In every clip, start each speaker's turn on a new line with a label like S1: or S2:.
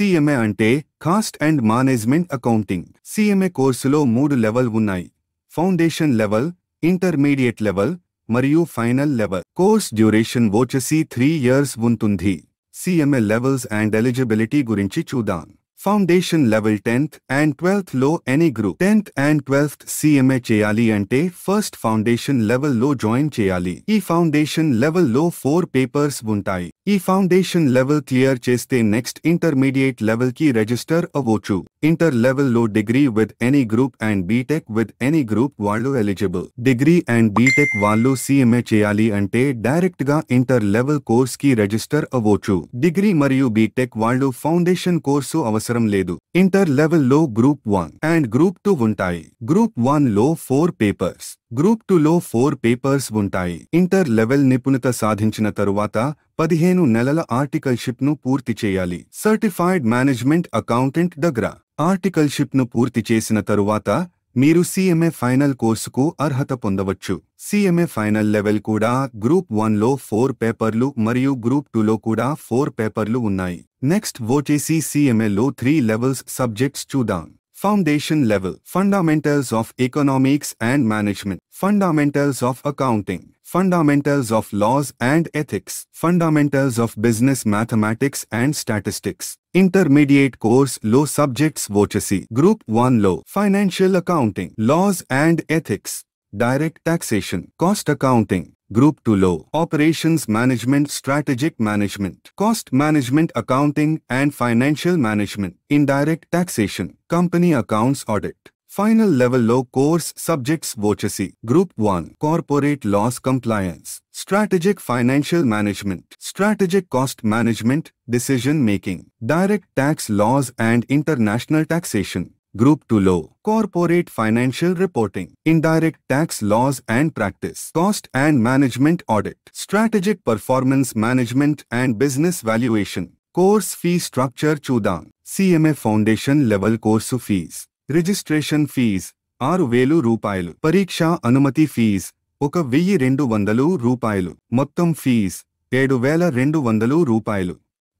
S1: CMA అంటే cost and management accounting CMA కోర్సులో మూడు లెవెల్ ఉన్నాయి ఫౌండేషన్ లెవెల్ ఇంటర్మీడియట్ లెవెల్ మరియు ఫైనల్ లెవెల్ కోర్స్ డ్యూరేషన్ వచ్చేసి త్రీ ఇయర్స్ ఉంటుంది సిఎంఏ లెవెల్స్ అండ్ ఎలిజిబిలిటీ గురించి చూద్దాం foundation level tenth and twelfth లో any group tenth and twelfth CMA చేయాలి అంటే ఫస్ట్ ఫౌండేషన్ లెవెల్ లో జాయిన్ చేయాలి ఈ ఫౌండేషన్ లెవెల్ లో ఫోర్ పేపర్స్ ఉంటాయి ఈ ఫౌండేషన్ లెవెల్ క్లియర్ చేస్తే నెక్స్ట్ ఇంటర్మీడియట్ లెవెల్ కి రిజిస్టర్ అవ్వచ్చు ఇంటర్ లెవెల్ లో degree with any group and BTech with any group వాళ్ళు ఎలిజిబుల్ డిగ్రీ అండ్ బీటెక్ వాళ్ళు సీఎంఏ చేయాలి అంటే డైరెక్ట్ గా ఇంటర్ లెవెల్ కోర్స్ కి రిజిస్టర్ అవ్వచ్చు డిగ్రీ మరియు బీటెక్ వాళ్ళు ఫౌండేషన్ కోర్సు అవసరం అవసరం లేదు ఇంటర్ లెవెల్లో group one and group two ఉంటాయి గ్రూప్ వన్ లో ఫోర్ పేపర్స్ గ్రూప్ టూలో ఫోర్ పేపర్స్ ఉంటాయి ఇంటర్ లెవెల్ నిపుణత సాధించిన తరువాత పదిహేను నెలల ఆర్టికల్షిప్ ను పూర్తి చేయాలి సర్టిఫైడ్ మేనేజ్మెంట్ అకౌంటెంట్ దగ్గర ఆర్టికల్షిప్ ను పూర్తి చేసిన తరువాత మీరు సీఎంఏ ఫైనల్ కోర్సుకు అర్హత పొందవచ్చు సీఎంఏ ఫైనల్ లెవెల్ కూడా గ్రూప్ వన్లో ఫోర్ పేపర్లు మరియు గ్రూప్ టూలో కూడా ఫోర్ పేపర్లు ఉన్నాయి నెక్స్ట్ ఓటేసి సీఎంఏలో త్రీ లెవెల్స్ సబ్జెక్ట్స్ చూద్దాం Foundation level, fundamentals of economics and management, fundamentals of accounting, fundamentals of laws and ethics, fundamentals of business mathematics and statistics, intermediate course low subjects vocacy, group 1 low, financial accounting, laws and ethics, direct taxation, cost accounting, Group 2 low Operations Management Strategic Management, Cost Management Accounting and Financial Management, Indirect Taxation, Company Accounts Audit. Final Level low Course Subjects Vocacy Group 1 Corporate Loss Compliance Strategic Financial Management Strategic Cost Management Decision Making Direct Tax Laws and International Taxation Group 2 Low Corporate Financial Reporting Indirect Tax Laws and Practice Cost and Management Audit Strategic Performance Management and Business Valuation Course Fee Structure Chudang CMA Foundation Level Course Fees Registration Fees ఆరు వేలు రూపాయలు పరీక్ష అనుమతి fees ఒక వెయ్యి రెండు వందలు రూపాయలు మొత్తం ఫీజ్ ఏడు వేల రెండు వందలు రూపాయలు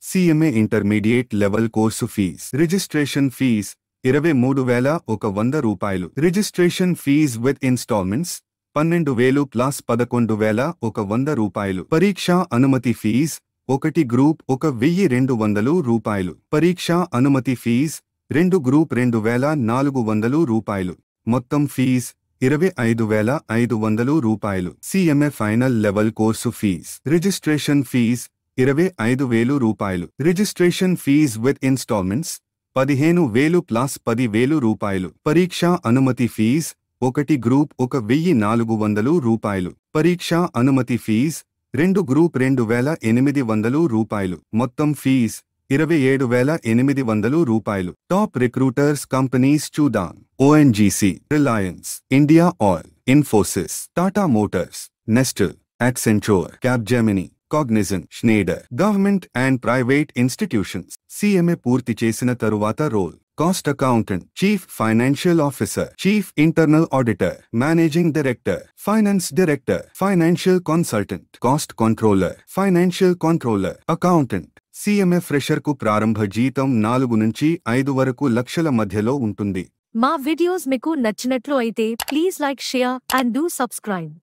S1: CMA Intermediate Level Course Fees Registration Fees. ఇరవై మూడు వేల ఒక వంద రూపాయలు రిజిస్ట్రేషన్ ఫీజ్ విత్ ఇన్స్టాల్మెంట్స్ పన్నెండు వేలు ప్లస్ పదకొండు వేల ఒక వంద రూపాయలు పరీక్షా అనుమతి ఫీజ్ ఒకటి గ్రూప్ ఒక వెయ్యి రెండు వందలు రూపాయలు పరీక్షా అనుమతి ఫీజ్ రెండు గ్రూప్ రెండు వేల నాలుగు వందలు రూపాయలు మొత్తం ఫీజ్ ఇరవై ఐదు వేల ఐదు వందలు రూపాయలు CMA final level course fee registration fee ఇరవై ఐదు వేలు రూపాయలు రిజిస్ట్రేషన్ ఫీజ్ విత్ ఇన్స్టాల్మెంట్స్ పదిహేను వేలు ప్లస్ పది వేలు రూపాయలు పరీక్షా అనుమతి ఫీజ్ ఒకటి గ్రూప్ ఒక వెయ్యి నాలుగు వందలు రూపాయలు పరీక్షా అనుమతి ఫీజ్ రెండు గ్రూప్ రెండు వేల ఎనిమిది వందలు రూపాయలు మొత్తం ఫీజ్ ఇరవై ఏడు వేల ఎనిమిది వందలు రూపాయలు టాప్ రిక్రూటర్స్ కంపెనీస్ చూదాం ONGC Reliance India Oil Infosys Tata Motors Nestle Accenture Capgemini Cognizant Schneider government and private institutions CMA పూర్తి చేసిన తరువాత role cost accountant chief financial officer chief internal auditor managing director finance director financial consultant cost controller financial controller accountant CMA fresher కు ప్రారంభ జీతం నాలుగు నుంచి ఐదు వరకు లక్షల మధ్యలో ఉంటుంది మా వీడియోస్ మీకు నచ్చినట్లు అయితే please like share and do subscribe